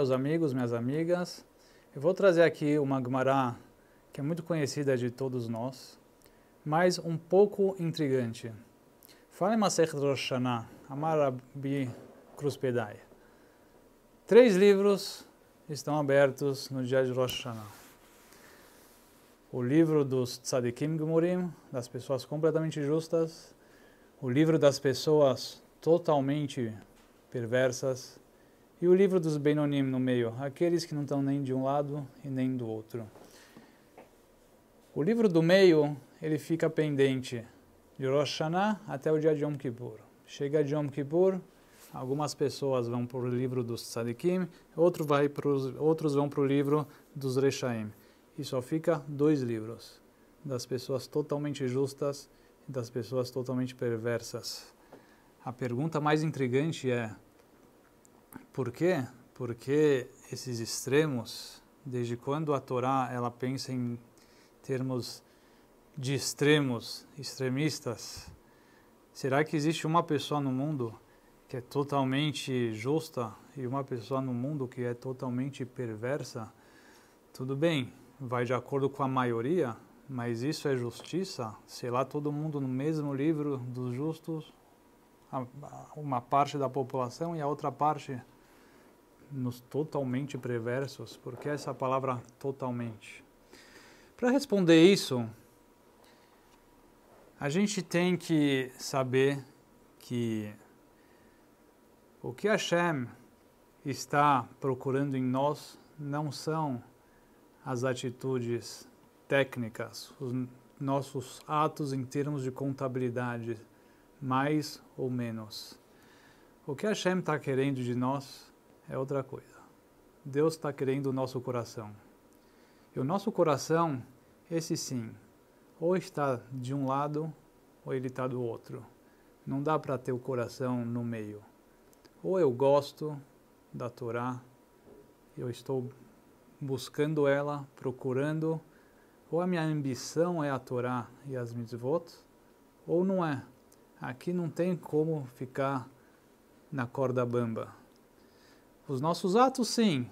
meus amigos, minhas amigas. Eu vou trazer aqui uma Gemara que é muito conhecida de todos nós, mas um pouco intrigante. Fala em Masech Rosh Hashanah, Amarabi Kruspedai. Três livros estão abertos no dia de Rosh Hashanah. O livro dos Tzadikim Gemurim, das pessoas completamente justas. O livro das pessoas totalmente perversas. E o livro dos Benonim no meio, aqueles que não estão nem de um lado e nem do outro. O livro do meio, ele fica pendente de Rosh Hashanah até o dia de Yom Kippur. Chega de Yom Kippur, algumas pessoas vão para o livro dos Tzadikim, outro vai pros, outros vão para o livro dos Rechaim. E só fica dois livros, das pessoas totalmente justas e das pessoas totalmente perversas. A pergunta mais intrigante é, por quê? Porque esses extremos, desde quando a Torá ela pensa em termos de extremos, extremistas, será que existe uma pessoa no mundo que é totalmente justa e uma pessoa no mundo que é totalmente perversa? Tudo bem, vai de acordo com a maioria, mas isso é justiça? Sei lá, todo mundo no mesmo livro dos justos, uma parte da população e a outra parte nos totalmente perversos. Por que essa palavra totalmente? Para responder isso, a gente tem que saber que o que Hashem está procurando em nós não são as atitudes técnicas, os nossos atos em termos de contabilidade, mais ou menos. O que Hashem está querendo de nós é outra coisa. Deus está querendo o nosso coração. E o nosso coração, esse sim, ou está de um lado ou ele está do outro. Não dá para ter o coração no meio. Ou eu gosto da Torá, eu estou buscando ela, procurando, ou a minha ambição é a Torá e as mitzvot, ou não é. Aqui não tem como ficar na corda bamba. Os nossos atos, sim.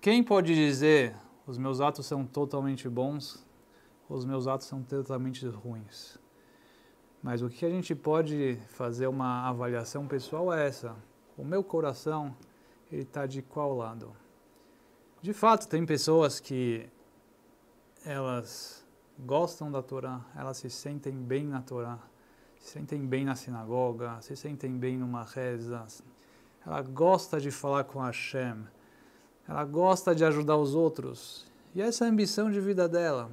Quem pode dizer os meus atos são totalmente bons, os meus atos são totalmente ruins? Mas o que a gente pode fazer uma avaliação pessoal é essa. O meu coração, ele está de qual lado? De fato, tem pessoas que elas gostam da Torá, elas se sentem bem na Torá, se sentem bem na sinagoga, se sentem bem numa reza, ela gosta de falar com Hashem, ela gosta de ajudar os outros. E essa é a ambição de vida dela.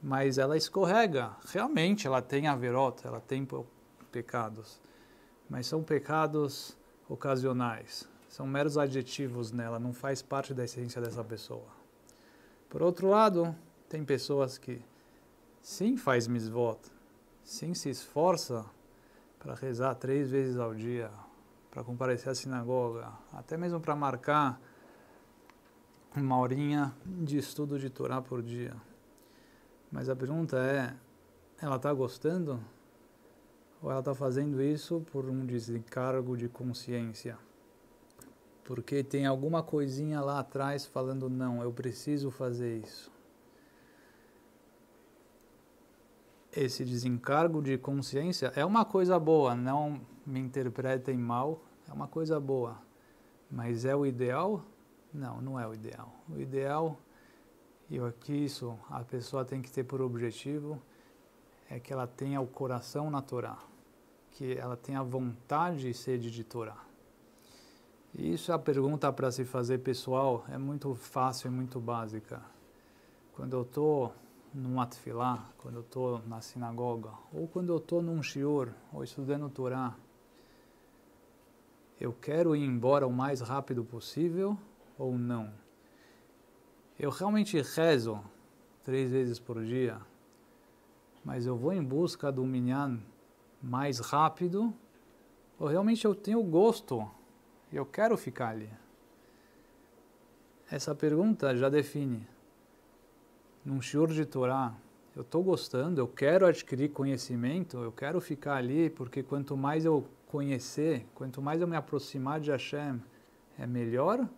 Mas ela escorrega, realmente ela tem averota, ela tem pecados. Mas são pecados ocasionais, são meros adjetivos nela, não faz parte da essência dessa pessoa. Por outro lado, tem pessoas que sim faz misvot, sim se esforça para rezar três vezes ao dia, para comparecer à sinagoga, até mesmo para marcar uma horinha de estudo de Torá por dia. Mas a pergunta é, ela está gostando? Ou ela está fazendo isso por um desencargo de consciência? Porque tem alguma coisinha lá atrás falando, não, eu preciso fazer isso. esse desencargo de consciência é uma coisa boa, não me interpretem mal, é uma coisa boa. Mas é o ideal? Não, não é o ideal. O ideal, e aqui isso a pessoa tem que ter por objetivo, é que ela tenha o coração na Torá, que ela tenha vontade e sede de Torá. E isso é a pergunta para se fazer pessoal, é muito fácil e é muito básica. Quando eu estou num atfilá, quando eu estou na sinagoga, ou quando eu estou num shiur, ou estudando Torá, eu quero ir embora o mais rápido possível ou não? Eu realmente rezo três vezes por dia, mas eu vou em busca do minyan mais rápido, ou realmente eu tenho gosto, eu quero ficar ali? Essa pergunta já define num shiur de Torá, eu estou gostando, eu quero adquirir conhecimento, eu quero ficar ali, porque quanto mais eu conhecer, quanto mais eu me aproximar de Hashem, é melhor?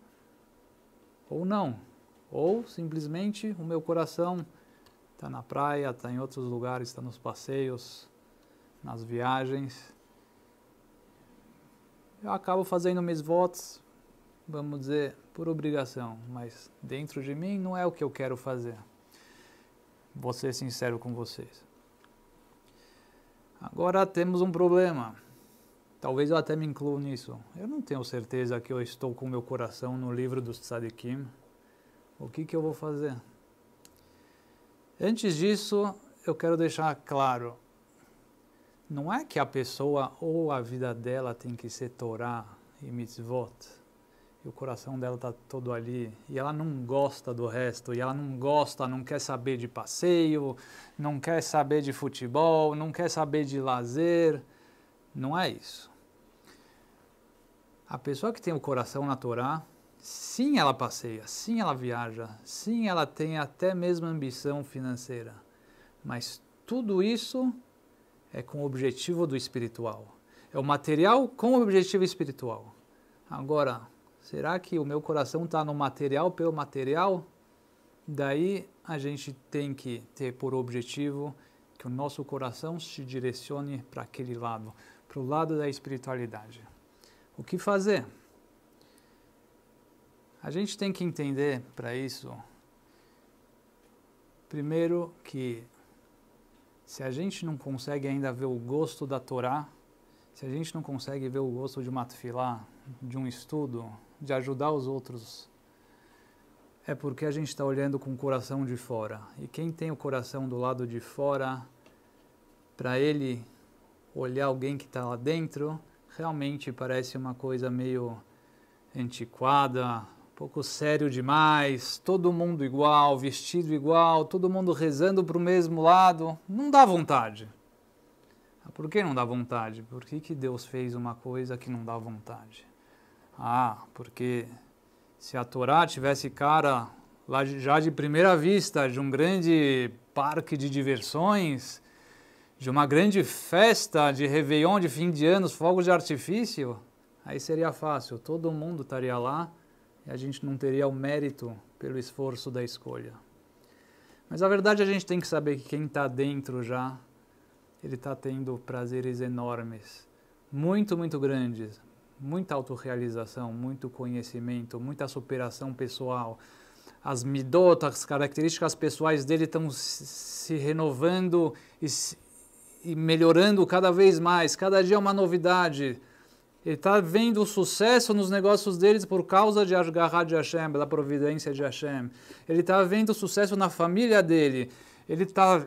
Ou não? Ou simplesmente o meu coração está na praia, está em outros lugares, está nos passeios, nas viagens. Eu acabo fazendo meus votos, vamos dizer, por obrigação, mas dentro de mim não é o que eu quero fazer. Vou ser sincero com vocês. Agora temos um problema. Talvez eu até me incluo nisso. Eu não tenho certeza que eu estou com meu coração no livro do Tzadikim. O que, que eu vou fazer? Antes disso, eu quero deixar claro. Não é que a pessoa ou a vida dela tem que ser Torá e mitzvot e o coração dela está todo ali, e ela não gosta do resto, e ela não gosta, não quer saber de passeio, não quer saber de futebol, não quer saber de lazer. Não é isso. A pessoa que tem o coração na Torá, sim, ela passeia, sim, ela viaja, sim, ela tem até mesmo ambição financeira, mas tudo isso é com o objetivo do espiritual. É o material com o objetivo espiritual. Agora, Será que o meu coração está no material pelo material? Daí a gente tem que ter por objetivo que o nosso coração se direcione para aquele lado, para o lado da espiritualidade. O que fazer? A gente tem que entender para isso, primeiro, que se a gente não consegue ainda ver o gosto da Torá, se a gente não consegue ver o gosto de uma tefilá, de um estudo, de ajudar os outros, é porque a gente está olhando com o coração de fora. E quem tem o coração do lado de fora, para ele olhar alguém que está lá dentro, realmente parece uma coisa meio antiquada, um pouco sério demais, todo mundo igual, vestido igual, todo mundo rezando para o mesmo lado. Não dá vontade. Por que não dá vontade? Por que, que Deus fez uma coisa que não dá vontade? Ah, porque se a Torá tivesse cara lá já de primeira vista de um grande parque de diversões, de uma grande festa de Réveillon de fim de anos, fogos de artifício, aí seria fácil, todo mundo estaria lá e a gente não teria o mérito pelo esforço da escolha. Mas a verdade é a gente tem que saber que quem está dentro já, ele está tendo prazeres enormes, muito, muito grandes, muita autorrealização, muito conhecimento, muita superação pessoal. As midotas, as características pessoais dele estão se renovando e, e melhorando cada vez mais. Cada dia é uma novidade. Ele está vendo sucesso nos negócios deles por causa de Ashgará de Hashem, da providência de Hashem. Ele está vendo sucesso na família dele. Ele está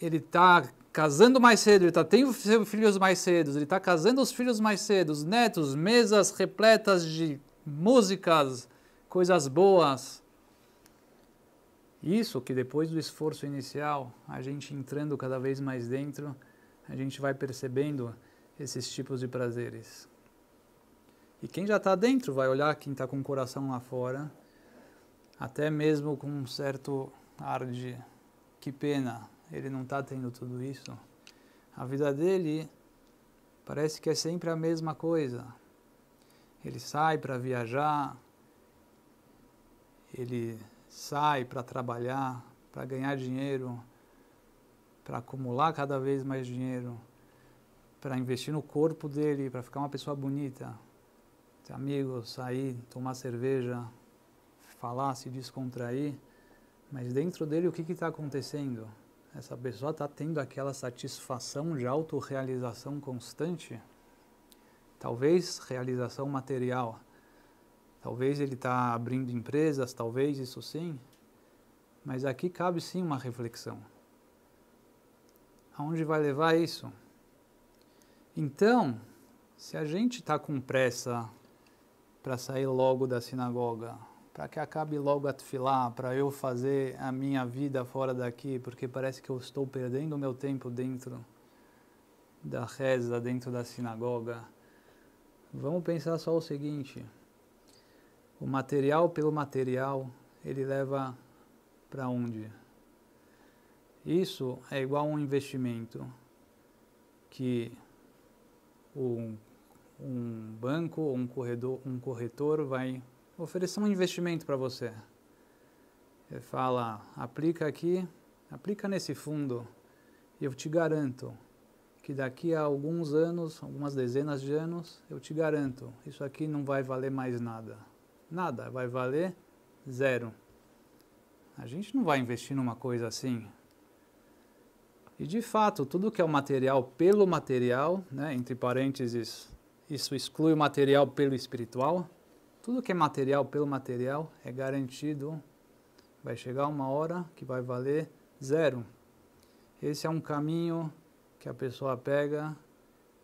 ele está casando mais cedo, ele está tendo filhos mais cedo, ele está casando os filhos mais cedo, netos, mesas repletas de músicas, coisas boas. Isso que depois do esforço inicial, a gente entrando cada vez mais dentro, a gente vai percebendo esses tipos de prazeres. E quem já está dentro vai olhar quem está com o coração lá fora, até mesmo com um certo ar de que pena, ele não está tendo tudo isso. A vida dele parece que é sempre a mesma coisa. Ele sai para viajar, ele sai para trabalhar, para ganhar dinheiro, para acumular cada vez mais dinheiro, para investir no corpo dele, para ficar uma pessoa bonita, ter amigos, sair, tomar cerveja, falar, se descontrair. Mas dentro dele, o que está acontecendo? Essa pessoa está tendo aquela satisfação de autorrealização constante? Talvez realização material. Talvez ele está abrindo empresas, talvez isso sim. Mas aqui cabe sim uma reflexão. Aonde vai levar isso? Então, se a gente está com pressa para sair logo da sinagoga, para que acabe logo a tefilá, para eu fazer a minha vida fora daqui, porque parece que eu estou perdendo o meu tempo dentro da reza, dentro da sinagoga. Vamos pensar só o seguinte: o material pelo material, ele leva para onde? Isso é igual a um investimento que um, um banco, um corredor, um corretor vai vou oferecer um investimento para você. Ele fala, aplica aqui, aplica nesse fundo, e eu te garanto que daqui a alguns anos, algumas dezenas de anos, eu te garanto, isso aqui não vai valer mais nada. Nada, vai valer zero. A gente não vai investir numa coisa assim. E de fato, tudo que é o material pelo material, né, entre parênteses, isso exclui o material pelo espiritual, tudo que é material pelo material é garantido. Vai chegar uma hora que vai valer zero. Esse é um caminho que a pessoa pega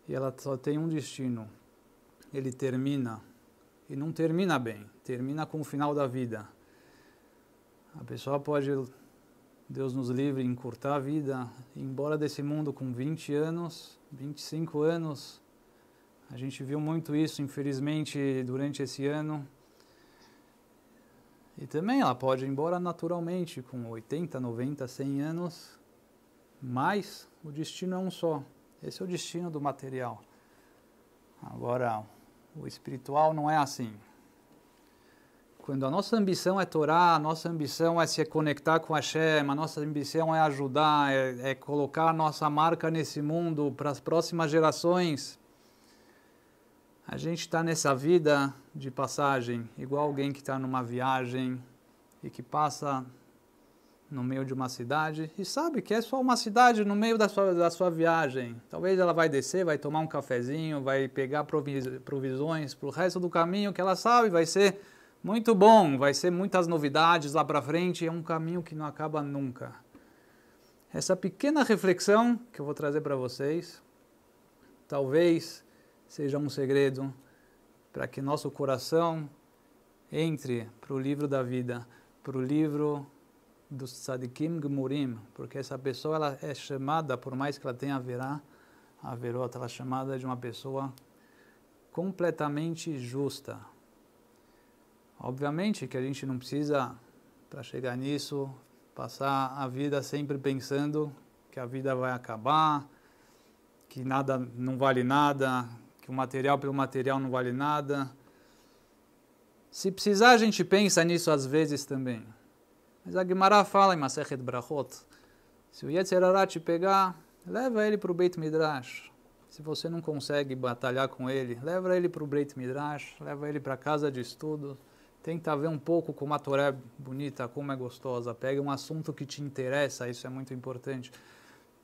e ela só tem um destino. Ele termina. E não termina bem, termina com o final da vida. A pessoa pode, Deus nos livre, encurtar a vida, ir embora desse mundo com 20 anos, 25 anos, a gente viu muito isso, infelizmente, durante esse ano. E também ela pode ir embora naturalmente, com 80, 90, 100 anos, mas o destino é um só. Esse é o destino do material. Agora, o espiritual não é assim. Quando a nossa ambição é Torá, a nossa ambição é se conectar com Hashem, a nossa ambição é ajudar, é, é colocar nossa marca nesse mundo para as próximas gerações, a gente está nessa vida de passagem, igual alguém que está numa viagem e que passa no meio de uma cidade e sabe que é só uma cidade no meio da sua, da sua viagem. Talvez ela vai descer, vai tomar um cafezinho, vai pegar provisões para o resto do caminho que ela sabe, vai ser muito bom, vai ser muitas novidades lá para frente, é um caminho que não acaba nunca. Essa pequena reflexão que eu vou trazer para vocês, talvez seja um segredo para que nosso coração entre para o livro da vida, para o livro dos Sadikim gmurim, porque essa pessoa ela é chamada, por mais que ela tenha verá, a verota, ela é chamada de uma pessoa completamente justa. Obviamente que a gente não precisa, para chegar nisso, passar a vida sempre pensando que a vida vai acabar, que nada não vale nada, que o material pelo material não vale nada. Se precisar, a gente pensa nisso às vezes também. Mas a Gemara fala em Masechet Brachot, se o Yetzirará te pegar, leva ele para o Beit Midrash. Se você não consegue batalhar com ele, leva ele para o Beit Midrash, leva ele para a casa de estudo. Tenta ver um pouco como a Torá é bonita, como é gostosa. Pega um assunto que te interessa, isso é muito importante.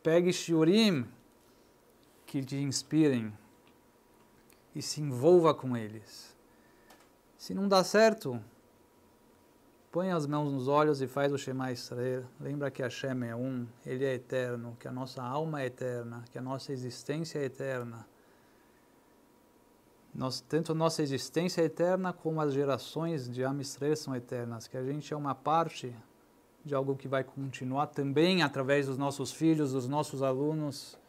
Pegue shiurim que te inspirem, e se envolva com eles. Se não dá certo, põe as mãos nos olhos e faz o Shema Israel. Lembra que Hashem é um, Ele é eterno, que a nossa alma é eterna, que a nossa existência é eterna. Tanto tanto nossa existência é eterna como as gerações de Am são eternas, que a gente é uma parte de algo que vai continuar também através dos nossos filhos, dos nossos alunos,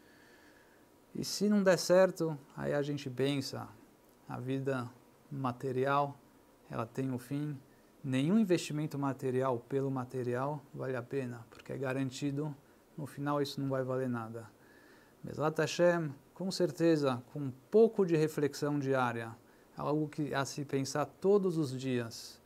e se não der certo, aí a gente pensa, a vida material, ela tem um fim. Nenhum investimento material pelo material vale a pena, porque é garantido, no final isso não vai valer nada. Meslat Hashem, com certeza, com um pouco de reflexão diária, é algo que é a se pensar todos os dias,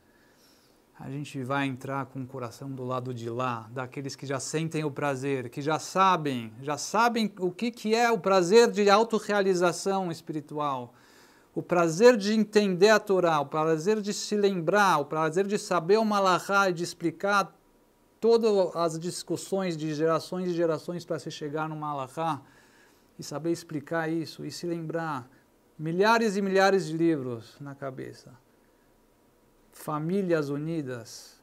a gente vai entrar com o coração do lado de lá, daqueles que já sentem o prazer, que já sabem, já sabem o que, que é o prazer de autorrealização espiritual, o prazer de entender a Torá, o prazer de se lembrar, o prazer de saber o Malahá e de explicar todas as discussões de gerações e gerações para se chegar no Malahá e saber explicar isso e se lembrar. Milhares e milhares de livros na cabeça famílias unidas,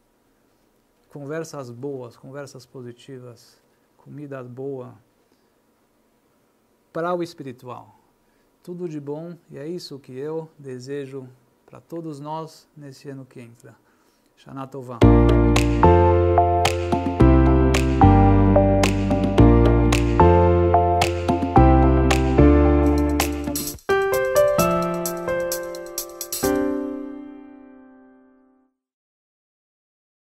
conversas boas, conversas positivas, comida boa, para o espiritual. Tudo de bom e é isso que eu desejo para todos nós nesse ano que entra. Shana Tová.